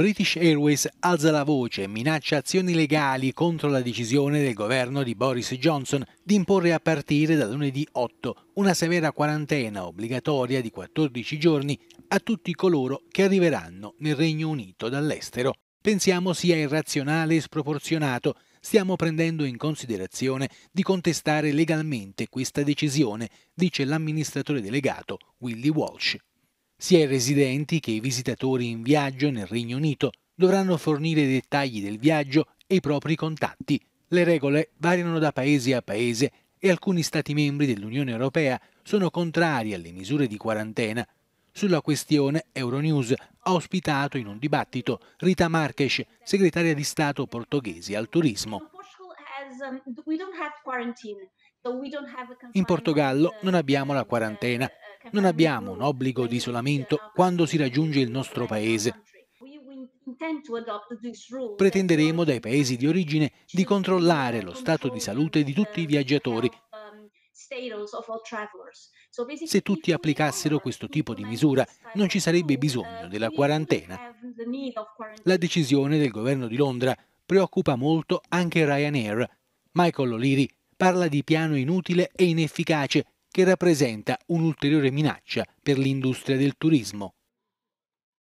British Airways alza la voce e minaccia azioni legali contro la decisione del governo di Boris Johnson di imporre a partire da lunedì 8 una severa quarantena obbligatoria di 14 giorni a tutti coloro che arriveranno nel Regno Unito dall'estero. Pensiamo sia irrazionale e sproporzionato. Stiamo prendendo in considerazione di contestare legalmente questa decisione, dice l'amministratore delegato Willy Walsh. Sia i residenti che i visitatori in viaggio nel Regno Unito dovranno fornire i dettagli del viaggio e i propri contatti. Le regole variano da paese a paese e alcuni Stati membri dell'Unione Europea sono contrari alle misure di quarantena. Sulla questione Euronews ha ospitato in un dibattito Rita Marques, segretaria di Stato portoghese al turismo. Um, in Portogallo non abbiamo la quarantena, non abbiamo un obbligo di isolamento quando si raggiunge il nostro paese. Pretenderemo dai paesi di origine di controllare lo stato di salute di tutti i viaggiatori. Se tutti applicassero questo tipo di misura non ci sarebbe bisogno della quarantena. La decisione del governo di Londra preoccupa molto anche Ryanair. Michael O'Leary parla di piano inutile e inefficace che rappresenta un'ulteriore minaccia per l'industria del turismo.